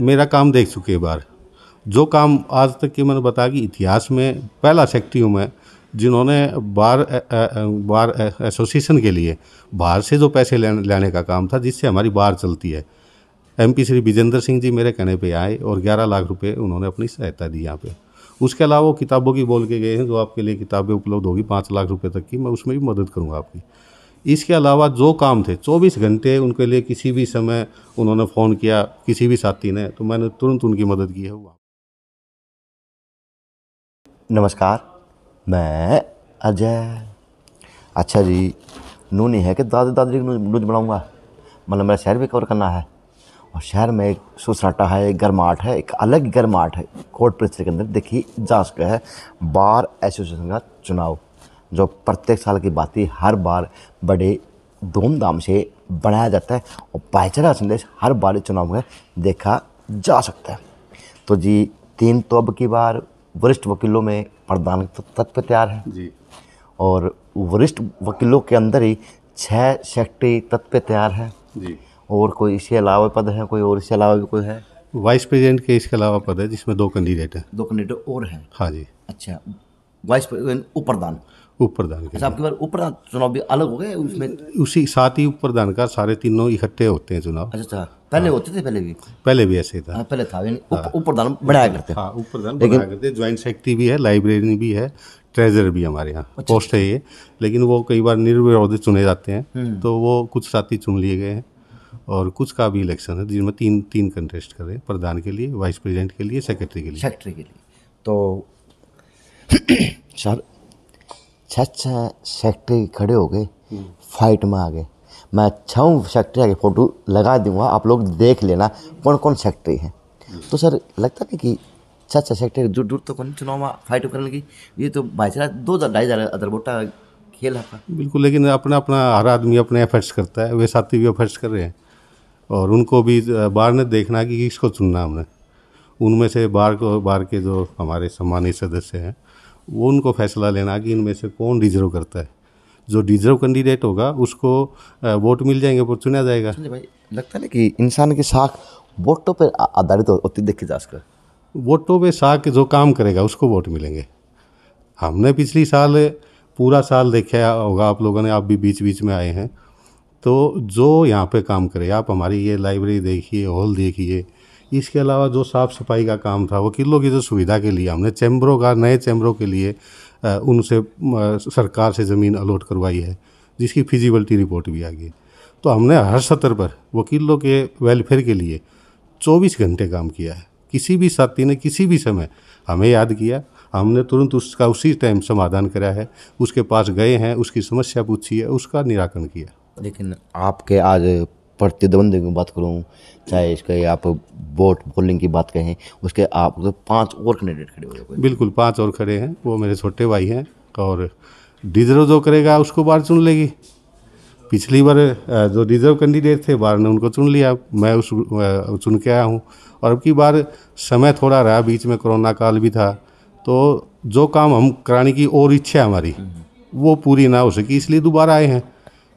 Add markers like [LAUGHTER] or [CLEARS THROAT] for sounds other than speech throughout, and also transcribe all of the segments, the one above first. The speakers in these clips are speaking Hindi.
मेरा काम देख चुके हैं बार जो काम आज तक के मैंने बताया कि इतिहास में पहला सेक्ट्री हूँ मैं जिन्होंने बार ए, ए, बार एसोसिएशन के लिए बाहर से जो पैसे लेने का काम था जिससे हमारी बाहर चलती है एमपी श्री विजेंद्र सिंह जी मेरे कहने पे आए और 11 लाख रुपए उन्होंने अपनी सहायता दी यहाँ पे उसके अलावा वो किताबों की बोल के गए हैं जो आपके लिए किताबें उपलब्ध होगी पाँच लाख रुपए तक की मैं उसमें भी मदद करूँगा आपकी इसके अलावा जो काम थे 24 घंटे उनके लिए किसी भी समय उन्होंने फ़ोन किया किसी भी साथी ने तो मैंने तुरंत उनकी मदद की है हुआ नमस्कार मैं अजय अच्छा जी नू नहीं है कि दादा दादी नूज बनाऊँगा मतलब मेरा शहर भी कवर करना है और शहर में एक सुसराटा है एक गर्माहट है एक अलग गर्माहट है कोर्ट परिसर के अंदर देखिए जांच का है बार एसोसिएशन का चुनाव जो प्रत्येक साल की बात ही हर बार बड़े धूमधाम से बनाया जाता है और भाईचारा संदेश हर बार चुनाव में देखा जा सकता है तो जी तीन तो अब की बार वरिष्ठ वकीलों में प्रधान तत्व तैयार है जी और वरिष्ठ वकीलों के अंदर ही छः सेक्टरी तत्व तैयार है जी और कोई इसके अलावा पद है कोई और इसके अलावा भी कोई है वाइस प्रेसिडेंट के इसके अलावा पद है जिसमें दो कैंडिडेट हैं दो कैंडिडेट और हैं हाँ जी अच्छा वाइस प्रेसिडेंट प्रधान उप प्रधान के आपके बार उप प्रधान चुनाव भी अलग हो गए उसमें उसी साथ ही उप प्रधान का सारे तीनों इकट्ठे होते हैं चुनाव अच्छा, अच्छा पहले हाँ। होते थे पहले भी पहले भी ऐसे था हाँ, पहले था उप हाँ। प्रधान बढ़ाया करते हैं उप प्रधान बढ़ाया करते हैं ज्वाइंट सेक्रेटरी भी है लाइब्रेरी भी है ट्रेजर भी हमारे यहाँ अच्छा, पोस्ट है ये लेकिन वो कई बार निर्विरोध चुने जाते हैं हम्म। तो वो कुछ साथी चुन लिए गए हैं और कुछ का भी इलेक्शन है जिसमें तीन तीन कंटेस्ट करें प्रधान के लिए वाइस प्रेसिडेंट के लिए सेक्रेटरी के लिए सेक्रेटरी के लिए तो [CLEARS THROAT] सर छः सेक्टर खड़े हो गए फाइट में आ गए मैं छह सेक्टर आगे फ़ोटो लगा दूंगा आप लोग देख लेना कौन कौन सेक्टरी है तो सर लगता नहीं कि छः सेक्टर सेक्टरी दूर दूर तो कौन चुनाव में फाइट करने की ये तो भाईचारा दो ढाई हज़ार अदर बोटा खेल है बिल्कुल लेकिन अपना अपना हर आदमी अपने एफर्ट्स करता है वे साथी भी एफर्ट्स कर रहे हैं और उनको भी बाहर ने देखना कि किसको चुनना हमने उनमें से बाहर को बाहर के जो हमारे सम्मानित सदस्य हैं वो उनको फैसला लेना कि इनमें से कौन डिजर्व करता है जो डिजर्व कैंडिडेट होगा उसको वोट मिल जाएंगे वो चुना जाएगा भाई लगता है कि इंसान की साख वोटों पर आधारित होती देखी जा सकती वोटों पर साख जो काम करेगा उसको वोट मिलेंगे हमने पिछली साल पूरा साल देखा होगा आप लोगों ने आप भी बीच बीच में आए हैं तो जो यहाँ पे काम करे आप हमारी ये लाइब्रेरी देखिए हॉल देखिए इसके अलावा जो साफ़ सफाई का काम था वकीलों की जो सुविधा के लिए हमने चैम्बरों का नए चैम्बरों के लिए उनसे सरकार से ज़मीन अलॉट करवाई है जिसकी फिजिबिलिटी रिपोर्ट भी आ गई तो हमने हर सतर पर वकीलों के वेलफेयर के लिए 24 घंटे काम किया है किसी भी साथी ने किसी भी समय हमें याद किया हमने तुरंत उसका उसी टाइम समाधान कराया है उसके पास गए हैं उसकी समस्या पूछी है उसका निराकरण किया लेकिन आपके आज प्रतिद्वंद्व की बात करूँ चाहे इसके आप बोट बॉलिंग की बात कहें उसके आप तो पाँच और कैंडिडेट खड़े हो बिल्कुल पाँच और खड़े हैं वो मेरे छोटे भाई हैं और डिजर्व जो करेगा उसको बार चुन लेगी पिछली बार जो रिजर्व कैंडिडेट थे बार ने उनको चुन लिया मैं उस चुन के आया हूँ और अब की बार समय थोड़ा रहा बीच में कोरोना काल भी था तो जो काम हम कराने की और इच्छा हमारी हम्म। वो पूरी ना हो सकी इसलिए दोबारा आए हैं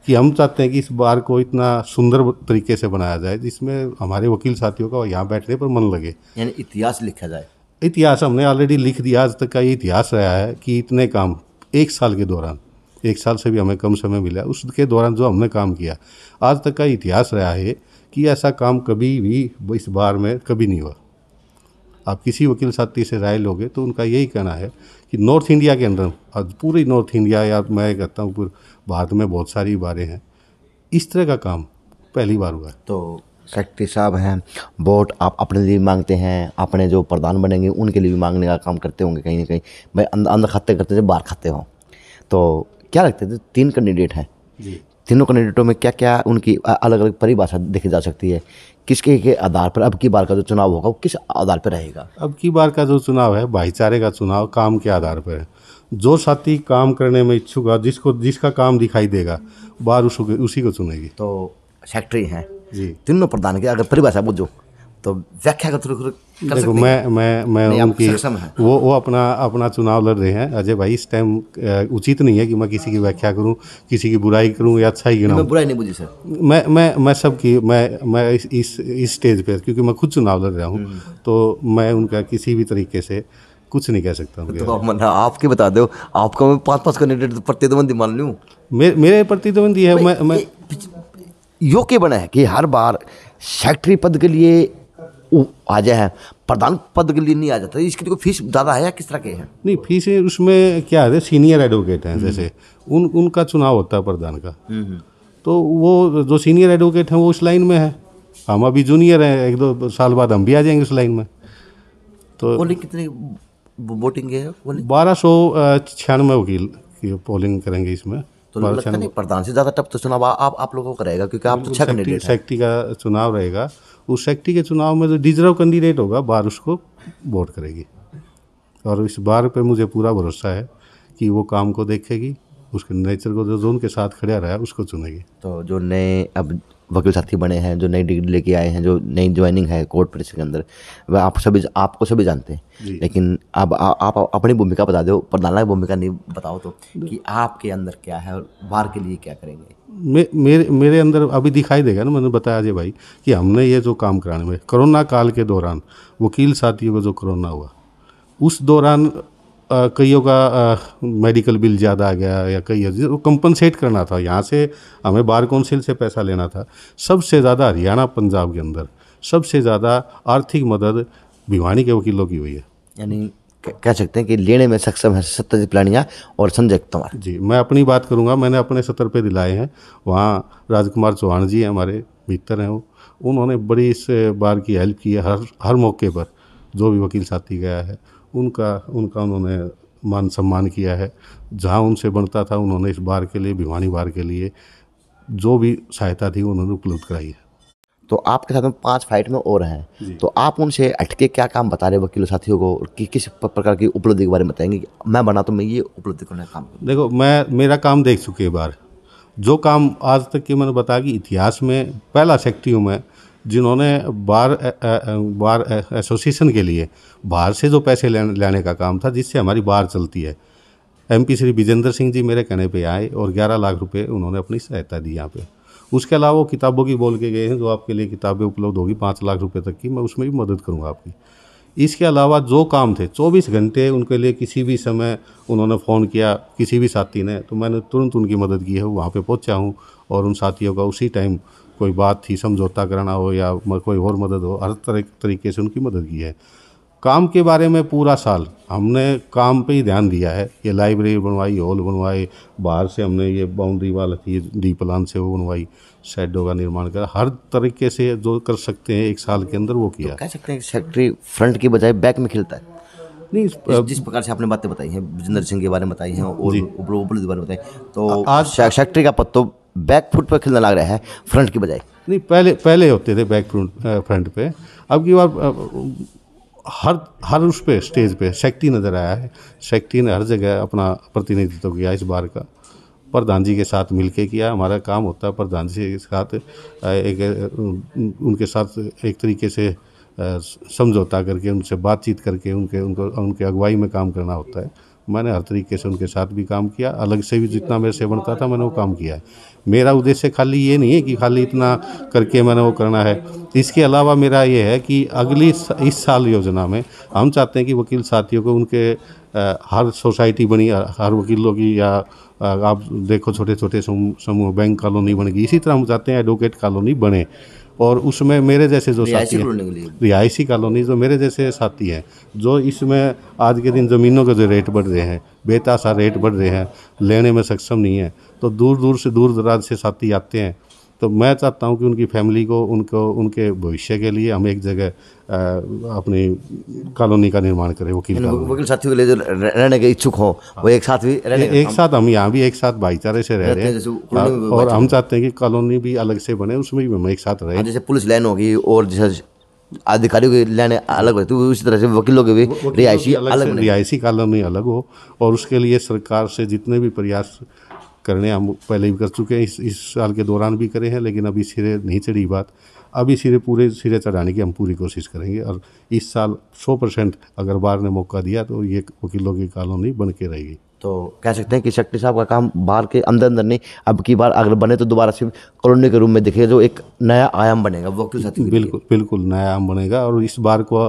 कि हम चाहते हैं कि इस बार को इतना सुंदर तरीके से बनाया जाए जिसमें हमारे वकील साथियों का यहाँ बैठने पर मन लगे यानी इतिहास लिखा जाए इतिहास हमने ऑलरेडी लिख दिया आज तक का ये इतिहास रहा है कि इतने काम एक साल के दौरान एक साल से भी हमें कम समय मिला उसके दौरान जो हमने काम किया आज तक का इतिहास रहा है कि ऐसा काम कभी भी इस बार में कभी नहीं हुआ आप किसी वकील साथी से राय लोगे तो उनका यही कहना है कि नॉर्थ इंडिया के अंदर पूरी नॉर्थ इंडिया या मैं कहता हूँ पूरे भारत में बहुत सारी बारे हैं इस तरह का काम पहली बार हुआ तो सेक्रेटरी साहब हैं वोट आप अपने लिए भी मांगते हैं अपने जो प्रधान बनेंगे उनके लिए भी मांगने का काम करते होंगे कहीं ना कहीं भाई अंदर अंदर खाते करते थे बाहर खाते हो तो क्या लगते थे तीन कैंडिडेट हैं तीनों कैंडिडेटों में क्या क्या उनकी अलग अलग परिभाषा देखी जा सकती है किसके के आधार पर अब की बार का जो चुनाव होगा वो किस आधार पर रहेगा अब की बार का जो चुनाव है भाईचारे का चुनाव काम के आधार पर है जो साथी काम करने में इच्छुक है जिसको जिसका काम दिखाई देगा बार उसी को चुनेगी तो सेक्रेटरी हैं जी तीनों प्रधान की अगर परिभाषा बुझो तो व्याख्या का थ्रू देखो मैं मैं मैं उनकी वो वो अपना अपना चुनाव लड़ रहे हैं अजय भाई इस टाइम उचित नहीं है कि मैं किसी की व्याख्या करूं किसी की बुराई करूं या अच्छा ही गिनाऊं बुराई नहीं बुझी सर मैं मैं मैं सब की मैं मैं इस इस स्टेज पे क्योंकि मैं खुद चुनाव लड़ रहा हूं हम्म। तो मैं उनका किसी भी तरीके से कुछ नहीं कह सकता हूँ तो आप आपके बता दो आपका मैं पाँच पाँच कैंडिडेट प्रतिद्वंदी मान लूँ मेरे प्रतिद्वंदी है मैं मैं यो के बना है कि हर बार सेक्रेटरी पद के लिए आ जाए प्रधान पद के लिए नहीं आ जाता तो इसकी कोई फीस ज़्यादा है या किस तरह के है नहीं फीस उसमें क्या है सीनियर एडवोकेट हैं जैसे हम्म। उन उनका चुनाव होता है प्रधान का हम्म, हम्म। तो वो जो सीनियर एडवोकेट हैं वो उस लाइन में है हम अभी जूनियर हैं एक दो साल बाद हम भी आ जाएंगे उस लाइन में तो पोलिंग कितनी वोटिंग है बारह सौ छियानवे वकील पोलिंग करेंगे इसमें तो लगता नहीं प्रधान से ज़्यादा टफ तो चुनाव आप आप लोगों का रहेगा क्योंकि आप तो अच्छा कैंडिडेट शक्ति का चुनाव रहेगा उस शक्ति के चुनाव में जो डिजर्व कैंडिडेट होगा बार उसको वोट करेगी और इस बार पर मुझे पूरा भरोसा है कि वो काम को देखेगी उसके नेचर को जो जोन के साथ खड़ा रहा उसको चुनेगी तो जो नए अब वकील साथी बने हैं जो नई डिग्री लेके आए हैं जो नई ज्वाइनिंग है कोर्ट प्रेस के अंदर वह आप सभी आपको सभी जानते हैं लेकिन अब आप अपनी भूमिका बता दो प्रधाना की भूमिका नहीं बताओ तो कि आपके अंदर क्या है और बाहर के लिए क्या करेंगे मे, मेरे मेरे अंदर अभी दिखाई देगा ना मैंने बताया अजय भाई कि हमने ये जो काम कराने में कोरोना काल के दौरान वकील साथियों को जो कोरोना हुआ उस दौरान कईयों का मेडिकल बिल ज़्यादा आ गया या कई वो कंपनसेट करना था यहाँ से हमें बार काउंसिल से पैसा लेना था सबसे ज़्यादा हरियाणा पंजाब के अंदर सबसे ज़्यादा आर्थिक मदद भिवानी के वकीलों की हुई है यानी कह सकते हैं कि लेने में सक्षम है सत्यजीत प्लानिया और संजय कुमार जी मैं अपनी बात करूंगा मैंने अपने सत्र पे दिलाए हैं वहाँ राजकुमार चौहान जी हमारे मित्र हैं वो उन्होंने बड़ी इस बार की हेल्प की है हर हर मौके पर जो भी वकील साथी गया है उनका उनका उन्होंने मान सम्मान किया है जहाँ उनसे बनता था उन्होंने इस बार के लिए भिवानी बार के लिए जो भी सहायता थी उन्होंने उपलब्ध कराई है तो आपके साथ में पांच फाइट में और हैं तो आप उनसे अटके क्या काम बता रहे वकीलों साथियों को कि किस प्रकार की उपलब्धि के बारे में बताएंगे मैं बना तो मैं ये उपलब्धि करने का काम देखो मैं मेरा काम देख चुके बार जो काम आज तक के मैंने बताया कि इतिहास में पहला शक्ति हूँ मैं जिन्होंने बार बार एसोसिएशन के लिए बाहर से जो पैसे लेने का काम था जिससे हमारी बार चलती है एमपी श्री विजेंद्र सिंह जी मेरे कहने पे आए और 11 लाख रुपए उन्होंने अपनी सहायता दी यहाँ पे उसके अलावा वो किताबों की बोल के गए हैं जो आपके लिए किताबें उपलब्ध होगी पाँच लाख रुपए तक की मैं उसमें भी मदद करूँगा आपकी इसके अलावा जो काम थे 24 घंटे उनके लिए किसी भी समय उन्होंने फ़ोन किया किसी भी साथी ने तो मैंने तुरंत उनकी मदद की है वहाँ पे पहुँचा हूँ और उन साथियों का उसी टाइम कोई बात थी समझौता करना हो या कोई और मदद हो हर तरह तरीके से उनकी मदद की है काम के बारे में पूरा साल हमने काम पे ही ध्यान दिया है ये लाइब्रेरी बनवाई हॉल बनवाए बाहर से हमने ये बाउंड्री वाल थी डी प्लान से वो बनवाई शेडों का निर्माण कर हर तरीके से जो कर सकते हैं एक साल के अंदर वो किया तो कह सकते हैं सेक्रेटरी फ्रंट की बजाय बैक में खिलता है नहीं इस, इस, जिस प्रकार से आपने बातें बताई हैं जिंदर सिंह के बारे में बताई हैं और उपलब्ध के बारे में बताई तो सेक्रेटरी का पद तो बैक फुट पर खेलने लग रहा है फ्रंट की बजाय नहीं पहले पहले होते थे बैक फ्रंट फ्रंट पे अब की बार हर हर उस पे स्टेज पे शक्ति नज़र आया है शक्ति ने हर जगह अपना प्रतिनिधित्व किया इस बार का प्रधान जी के साथ मिलके किया हमारा काम होता है प्रधान जी के साथ एक उनके साथ एक तरीके से समझौता करके उनसे बातचीत करके उनके उनको उनके अगुवाई में काम करना होता है मैंने हर तरीके से उनके साथ भी काम किया अलग से भी जितना मेरे से बनता था मैंने वो काम किया है मेरा उद्देश्य खाली ये नहीं है कि खाली इतना करके मैंने वो करना है इसके अलावा मेरा ये है कि अगली इस साल योजना में हम चाहते हैं कि वकील साथियों को उनके हर सोसाइटी बनी हर वकीलों की या आप देखो छोटे छोटे समूह बैंक कॉलोनी बनेगी इसी तरह हम चाहते हैं एडवोकेट कॉलोनी बने और उसमें मेरे जैसे जो साथी हैं रिहायशी कॉलोनी जो मेरे जैसे साथी हैं जो इसमें आज के दिन ज़मीनों के जो रेट बढ़ रहे हैं बेतासा रेट बढ़ रहे हैं लेने में सक्षम नहीं है तो दूर दूर से दूर दराज से साथी आते हैं तो मैं चाहता हूँ कि उनकी फैमिली को उनको उनके भविष्य के लिए हम एक जगह अपनी कॉलोनी का निर्माण करें वकील वकील साथियों के लिए जो रहने के इच्छुक हो वो एक साथ भी रहने एक साथ हम यहाँ भी एक साथ भाईचारे से रह रहे हैं और हम चाहते हैं कि कॉलोनी भी अलग से बने उसमें भी हम एक साथ रहें हाँ, जैसे पुलिस लाइन होगी और जैसे अधिकारियों की लाइन अलग होती है तो उसी तरह से वकीलों के भी रिहायशी अलग रिहायशी कॉलोनी अलग हो और उसके लिए सरकार से जितने भी प्रयास करने हम पहले भी कर चुके हैं इस इस साल के दौरान भी करे हैं लेकिन अभी सिरे नहीं चढ़ी बात अभी सिरे पूरे सिरे चढ़ाने की हम पूरी कोशिश करेंगे और इस साल 100 परसेंट अगर बार ने मौका दिया तो ये वकीलों की कॉलोनी बन के रहेगी तो कह सकते हैं कि शक्ति साहब का काम बाहर के अंदर अंदर नहीं अब की बार अगर बने तो दोबारा सिर्फ कॉलोनी के रूम में दिखेगा जो एक नया आयाम बनेगा वो क्यों साथी बिल्कुल बिल्कुल नया आयाम बनेगा और इस बार को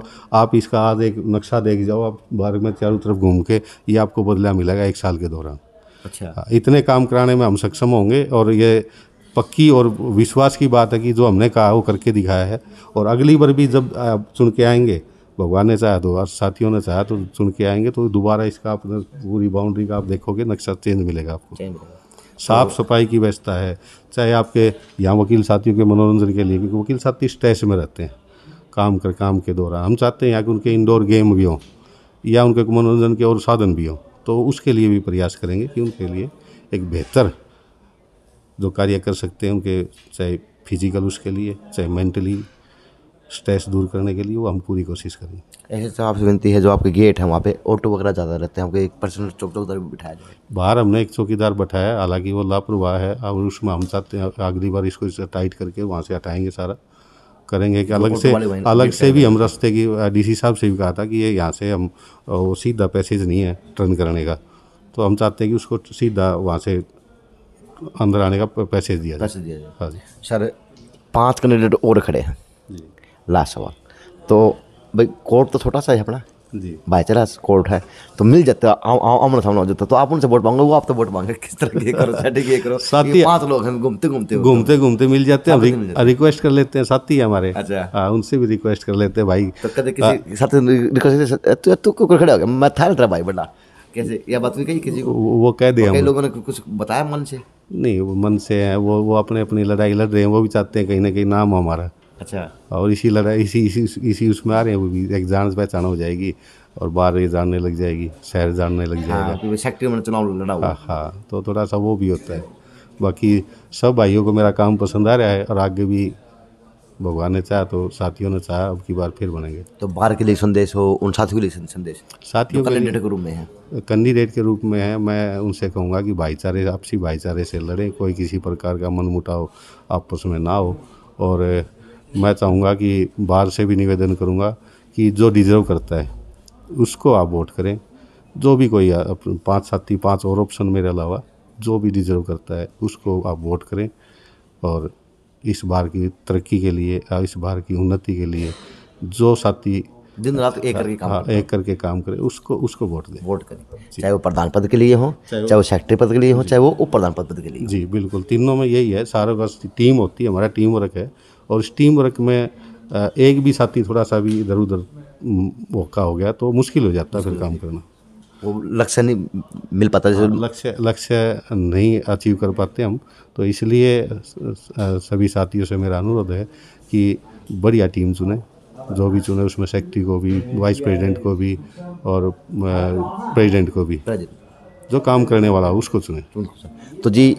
आप इसका आज एक नक्शा देख जाओ आप बार में चारों तरफ घूम के ये आपको बदला मिलेगा एक साल के दौरान अच्छा हाँ, इतने काम कराने में हम सक्षम होंगे और ये पक्की और विश्वास की बात है कि जो हमने कहा वो करके दिखाया है और अगली बार भी जब आप चुन के आएंगे भगवान ने चाहा तो और साथियों ने चाहा तो चुन के आएंगे तो दोबारा इसका आप पूरी बाउंड्री का आप देखोगे नक्शा चेंज मिलेगा आपको साफ तो- सफाई की व्यवस्था है चाहे आपके यहाँ वकील साथियों के मनोरंजन के लिए क्योंकि वकील साथी स्ट्रेस में रहते हैं काम कर काम के दौरान हम चाहते हैं यहाँ के उनके इंडोर गेम भी हों या उनके मनोरंजन के और साधन भी हों तो उसके लिए भी प्रयास करेंगे कि उनके लिए एक बेहतर जो कार्य कर सकते हैं उनके चाहे फिजिकल उसके लिए चाहे मेंटली स्ट्रेस दूर करने के लिए वो हम पूरी कोशिश करेंगे ऐसे तो आपसे विनती है जो आपके गेट है वहाँ पे ऑटो वगैरह ज़्यादा रहते हैं आपके एक पर्सनल चौक भी बिठाया जाए बाहर हमने एक चौकीदार बैठाया हालांकि वो लापरवाह है और उसमें हम चाहते हैं अगली बार इसको टाइट करके वहाँ से हटाएंगे सारा करेंगे कि अलग से अलग से भी हम रस्ते की डीसी साहब से भी कहा था कि ये यहाँ से हम वो सीधा पैसेज नहीं है टर्न करने का तो हम चाहते हैं कि उसको सीधा वहाँ से अंदर आने का पैसेज दिया पैसेज दिया जाए हाँ जी सर पाँच कैंडिडेट और खड़े हैं लास्ट सवाल तो भाई कोर्ट तो छोटा सा है अपना भाई चला कोर्ट है तो मिल जाते आमने सामने हो जाता तो आप उनसे वोट मांगो वो आप तो वोट मांगे किस तरह के करो साथी के करो साथी पांच लोग हैं घूमते घूमते घूमते घूमते मिल जाते हैं रिक्वेस्ट कर लेते हैं साथी है हमारे अच्छा आ, हाँ, उनसे भी रिक्वेस्ट कर लेते हैं भाई तो कभी किसी हाँ। साथी रिक्वेस्ट तू क्यों खड़े हो गया मैं थाल रहा भाई बड़ा कैसे या बात भी कही किसी को वो कह दिया तो कई लोगों ने कुछ बताया मन से नहीं वो मन से है वो वो अपने अपनी लड़ाई लड़ रहे हैं वो भी चाहते हैं कहीं ना कहीं नाम हमारा अच्छा और इसी लड़ाई इसी इसी इसी उसमें आ रहे हैं वो भी एक जान पहचान हो जाएगी और बाहर जानने लग जाएगी शहर जानने लग हाँ, जाएगा सेक्टर में चुनाव लड़ा हुआ हाँ, हाँ तो थोड़ा सा वो भी होता है बाकी सब भाइयों को मेरा काम पसंद आ रहा है और आगे भी भगवान ने चाहा तो साथियों ने चाहा अब की बार फिर बनेंगे तो बाहर के लिए संदेश हो उन साथियों के लिए संदेश साथियों के कैंडिडेट के रूप में है कैंडिडेट के रूप में है मैं उनसे कहूँगा कि भाईचारे आपसी भाईचारे से लड़ें कोई किसी प्रकार का मनमुटाव आपस में ना हो और मैं चाहूँगा कि बाहर से भी निवेदन करूँगा कि जो डिजर्व करता है उसको आप वोट करें जो भी कोई पाँच साथी पाँच और ऑप्शन मेरे अलावा जो भी डिजर्व करता है उसको आप वोट करें और इस बार की तरक्की के लिए इस बार की उन्नति के लिए जो साथी दिन रात एक करके काम हाँ, एक करके काम करे उसको उसको वोट दें वोट करें चाहे वो प्रधान पद के लिए हो चाहे वो सेक्रेटरी पद के लिए हो चाहे वो उप प्रधान पद के लिए जी बिल्कुल तीनों में यही है सारों का टीम होती है हमारा टीम वर्क है और इस टीम वर्क में एक भी साथी थोड़ा सा भी इधर उधर मौका हो गया तो मुश्किल हो जाता है फिर काम करना वो लक्ष्य नहीं मिल पाता जैसे हाँ, लक्ष्य लक्ष्य नहीं अचीव कर पाते हम तो इसलिए सभी साथियों से मेरा अनुरोध है कि बढ़िया टीम चुने जो भी चुने उसमें सेक्रेटरी को भी वाइस प्रेसिडेंट को भी और प्रेसिडेंट को भी जो काम करने वाला हो उसको चुने तो जी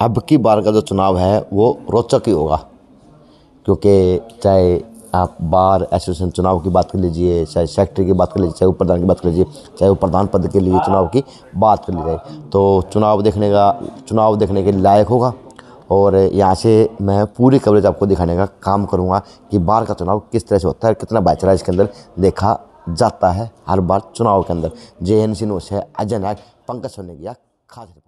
अब की बार का जो चुनाव है वो रोचक ही होगा क्योंकि चाहे आप बार एसोसिएशन चुनाव की बात कर लीजिए चाहे सेक्रेटरी की बात कर लीजिए चाहे उप प्रधान की बात कर लीजिए चाहे वो प्रधान पद के लिए चुनाव की बात कर ली जाए तो चुनाव देखने का चुनाव देखने के लायक होगा और यहाँ से मैं पूरी कवरेज आपको दिखाने का काम करूँगा कि बार का चुनाव किस तरह से होता है कितना बाइचरा इसके अंदर देखा जाता है हर बार चुनाव के अंदर जे एन सी से अजय नायक पंकज सोने की खास